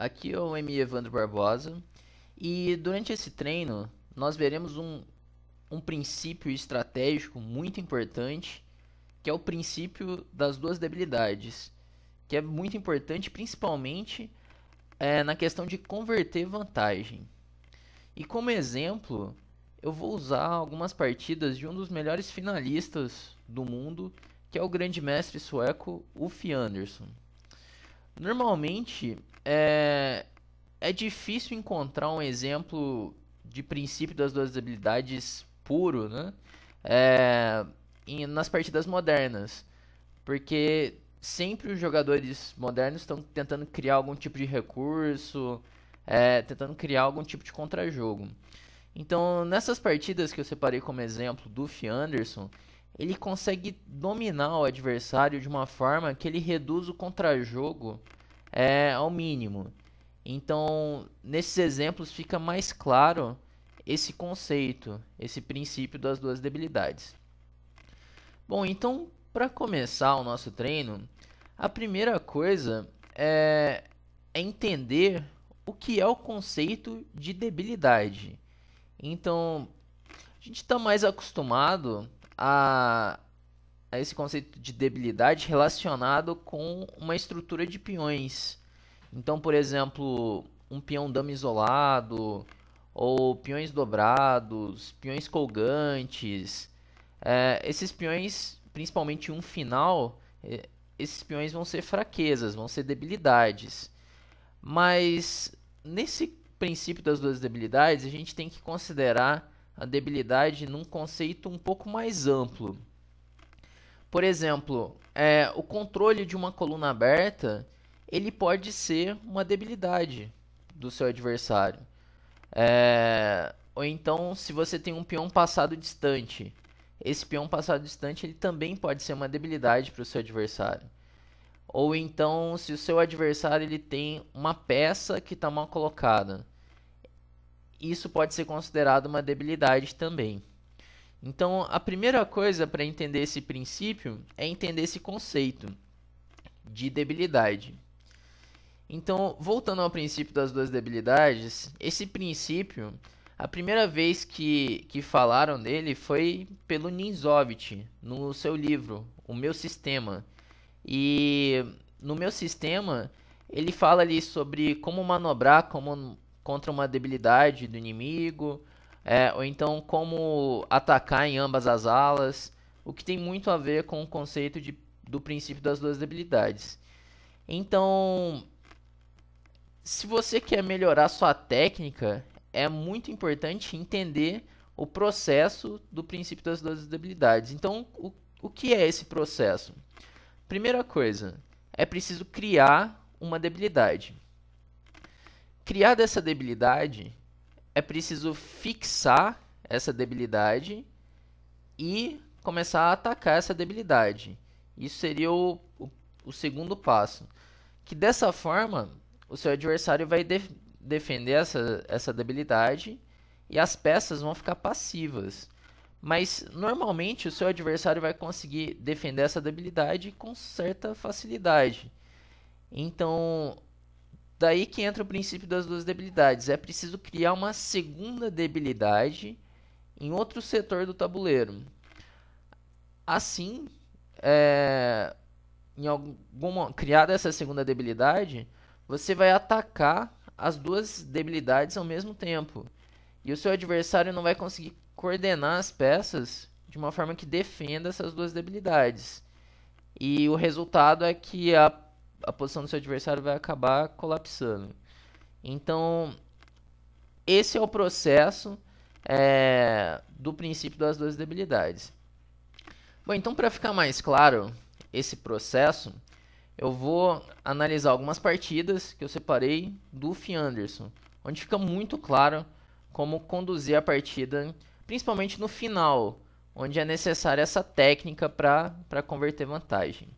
Aqui é o M. Evandro Barbosa e durante esse treino nós veremos um, um princípio estratégico muito importante que é o princípio das duas debilidades, que é muito importante principalmente é, na questão de converter vantagem. E como exemplo, eu vou usar algumas partidas de um dos melhores finalistas do mundo, que é o grande mestre sueco Ulf Andersson. Normalmente é, é difícil encontrar um exemplo de princípio das duas habilidades puro, né? É, em, nas partidas modernas, porque sempre os jogadores modernos estão tentando criar algum tipo de recurso, é, tentando criar algum tipo de contra-jogo. Então, nessas partidas que eu separei como exemplo do Fi Anderson, ele consegue dominar o adversário de uma forma que ele reduz o contrajogo é, ao mínimo. Então, nesses exemplos fica mais claro esse conceito, esse princípio das duas debilidades. Bom, então, para começar o nosso treino, a primeira coisa é, é entender o que é o conceito de debilidade. Então, a gente está mais acostumado a, a esse conceito de debilidade relacionado com uma estrutura de peões. Então, por exemplo, um peão dama isolado, ou peões dobrados, peões colgantes. É, esses peões, principalmente um final, é, esses peões vão ser fraquezas, vão ser debilidades. Mas nesse princípio das duas debilidades, a gente tem que considerar a debilidade num conceito um pouco mais amplo. Por exemplo, é, o controle de uma coluna aberta ele pode ser uma debilidade do seu adversário. É, ou então, se você tem um peão passado distante, esse peão passado distante ele também pode ser uma debilidade para o seu adversário. Ou então, se o seu adversário ele tem uma peça que está mal colocada isso pode ser considerado uma debilidade também. Então, a primeira coisa para entender esse princípio é entender esse conceito de debilidade. Então, voltando ao princípio das duas debilidades, esse princípio, a primeira vez que, que falaram dele foi pelo Ninzovich, no seu livro, O Meu Sistema. E no meu sistema, ele fala ali sobre como manobrar, como contra uma debilidade do inimigo, é, ou então como atacar em ambas as alas, o que tem muito a ver com o conceito de, do princípio das duas debilidades. Então, se você quer melhorar sua técnica, é muito importante entender o processo do princípio das duas debilidades. Então, o, o que é esse processo? Primeira coisa, é preciso criar uma debilidade. Criar essa debilidade, é preciso fixar essa debilidade e começar a atacar essa debilidade. Isso seria o, o, o segundo passo. Que dessa forma, o seu adversário vai de, defender essa, essa debilidade e as peças vão ficar passivas. Mas normalmente o seu adversário vai conseguir defender essa debilidade com certa facilidade. Então, Daí que entra o princípio das duas debilidades. É preciso criar uma segunda debilidade em outro setor do tabuleiro. Assim, é, em alguma criada essa segunda debilidade, você vai atacar as duas debilidades ao mesmo tempo. E o seu adversário não vai conseguir coordenar as peças de uma forma que defenda essas duas debilidades. E o resultado é que a a posição do seu adversário vai acabar colapsando. Então, esse é o processo é, do princípio das duas debilidades. Bom, então para ficar mais claro esse processo, eu vou analisar algumas partidas que eu separei do Fi Anderson, onde fica muito claro como conduzir a partida, principalmente no final, onde é necessária essa técnica para converter vantagem.